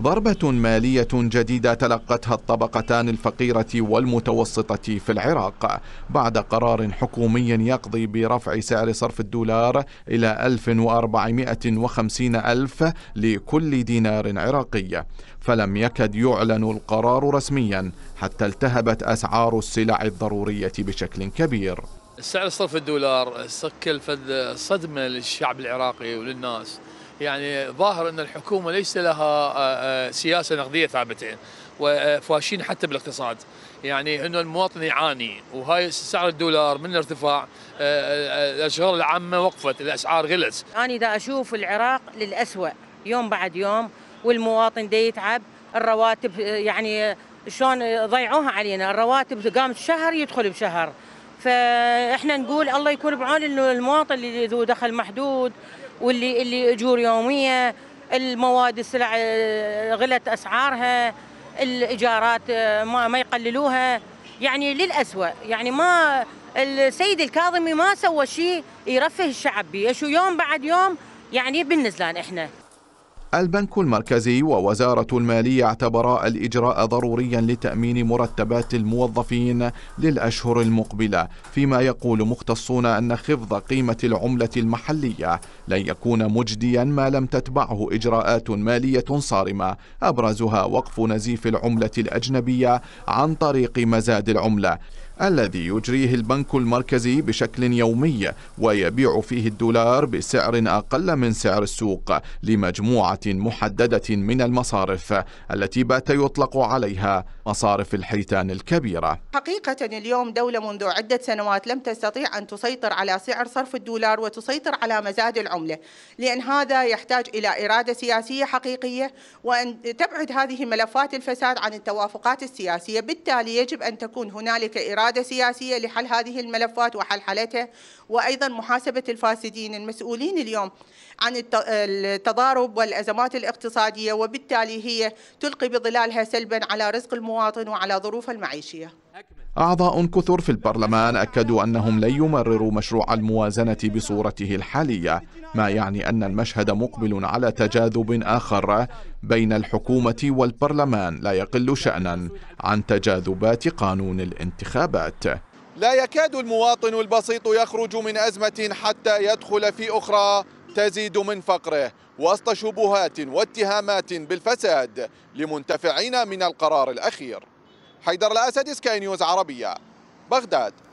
ضربة مالية جديدة تلقتها الطبقتان الفقيرة والمتوسطة في العراق بعد قرار حكومي يقضي برفع سعر صرف الدولار إلى 1450 ألف لكل دينار عراقي فلم يكد يعلن القرار رسميا حتى التهبت أسعار السلع الضرورية بشكل كبير سعر صرف الدولار سكل صدمة للشعب العراقي وللناس يعني ظاهر أن الحكومة ليس لها آه، آه، سياسة نقدية ثابتة آه، وفاشين حتى بالاقتصاد يعني انه المواطن يعاني وهاي سعر الدولار من الارتفاع الاشهر العامه وقفت الاسعار غلت انا دا اشوف العراق للاسوء يوم بعد يوم والمواطن دا يتعب الرواتب يعني شلون ضيعوها علينا الرواتب قامت شهر يدخل بشهر فاحنا نقول الله يكون بعون المواطن اللي ذو دخل محدود واللي اللي اجور يوميه المواد السلع غلت اسعارها الايجارات آه، ما, ما يقللوها يعني للاسوء يعني ما السيد الكاظمي ما سوى شيء يرفه الشعب به شو يوم بعد يوم يعني بالنزلان احنا البنك المركزي ووزارة المالية اعتبرا الإجراء ضروريا لتأمين مرتبات الموظفين للأشهر المقبلة فيما يقول مختصون أن خفض قيمة العملة المحلية لن يكون مجديا ما لم تتبعه إجراءات مالية صارمة أبرزها وقف نزيف العملة الأجنبية عن طريق مزاد العملة الذي يجريه البنك المركزي بشكل يومي ويبيع فيه الدولار بسعر أقل من سعر السوق لمجموعة محددة من المصارف التي بات يطلق عليها مصارف الحيتان الكبيرة حقيقة اليوم دولة منذ عدة سنوات لم تستطيع أن تسيطر على سعر صرف الدولار وتسيطر على مزاد العملة لأن هذا يحتاج إلى إرادة سياسية حقيقية وأن تبعد هذه ملفات الفساد عن التوافقات السياسية بالتالي يجب أن تكون هنالك إرادة إرادة سياسية لحل هذه الملفات وحلحلتها وأيضا محاسبة الفاسدين المسؤولين اليوم عن التضارب والأزمات الاقتصادية وبالتالي هي تلقي بظلالها سلبا على رزق المواطن وعلى ظروفه المعيشية أعضاء كثر في البرلمان أكدوا أنهم لن يمرروا مشروع الموازنة بصورته الحالية ما يعني أن المشهد مقبل على تجاذب آخر بين الحكومة والبرلمان لا يقل شأنا عن تجاذبات قانون الانتخابات لا يكاد المواطن البسيط يخرج من أزمة حتى يدخل في أخرى تزيد من فقره وسط شبهات واتهامات بالفساد لمنتفعين من القرار الأخير حيدر الاسد سكاي نيوز عربية بغداد